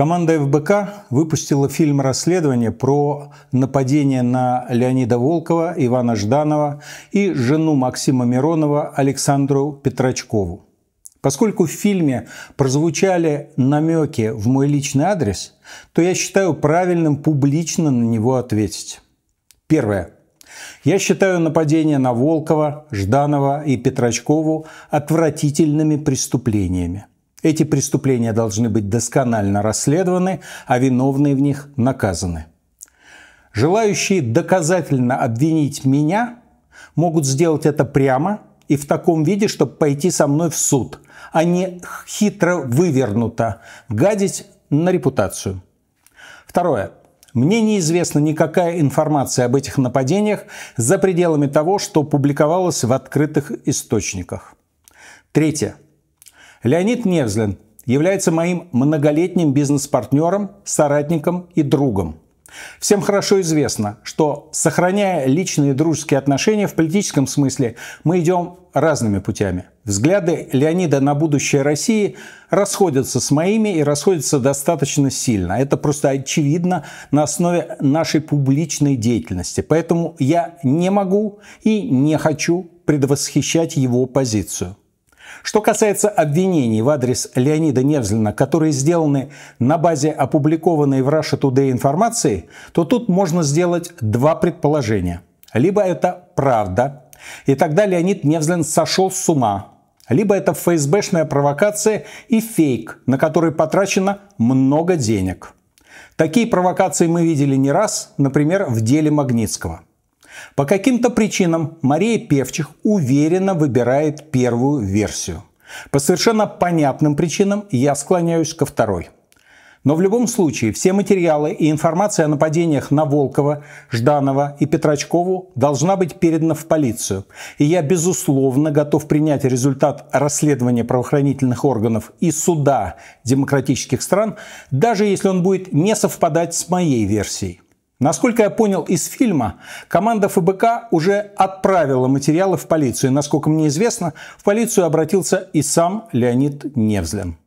Команда ФБК выпустила фильм «Расследование» про нападение на Леонида Волкова, Ивана Жданова и жену Максима Миронова Александру Петрачкову. Поскольку в фильме прозвучали намеки в мой личный адрес, то я считаю правильным публично на него ответить. Первое. Я считаю нападение на Волкова, Жданова и Петрачкову отвратительными преступлениями – эти преступления должны быть досконально расследованы, а виновные в них наказаны. Желающие доказательно обвинить меня могут сделать это прямо и в таком виде, чтобы пойти со мной в суд, а не хитро вывернуто гадить на репутацию. Второе. Мне неизвестна никакая информация об этих нападениях за пределами того, что публиковалось в открытых источниках. Третье. Леонид Невзлин является моим многолетним бизнес-партнером, соратником и другом. Всем хорошо известно, что, сохраняя личные дружеские отношения в политическом смысле, мы идем разными путями. Взгляды Леонида на будущее России расходятся с моими и расходятся достаточно сильно. Это просто очевидно на основе нашей публичной деятельности. Поэтому я не могу и не хочу предвосхищать его позицию. Что касается обвинений в адрес Леонида Невзлина, которые сделаны на базе опубликованной в Russia Today информации, то тут можно сделать два предположения. Либо это правда, и тогда Леонид Невзлин сошел с ума, либо это ФСБшная провокация и фейк, на который потрачено много денег. Такие провокации мы видели не раз, например, в деле Магнитского – по каким-то причинам Мария Певчих уверенно выбирает первую версию. По совершенно понятным причинам я склоняюсь ко второй. Но в любом случае все материалы и информация о нападениях на Волкова, Жданова и Петрачкову должна быть передана в полицию. И я, безусловно, готов принять результат расследования правоохранительных органов и суда демократических стран, даже если он будет не совпадать с моей версией. Насколько я понял из фильма, команда ФБК уже отправила материалы в полицию. насколько мне известно, в полицию обратился и сам Леонид Невзлин.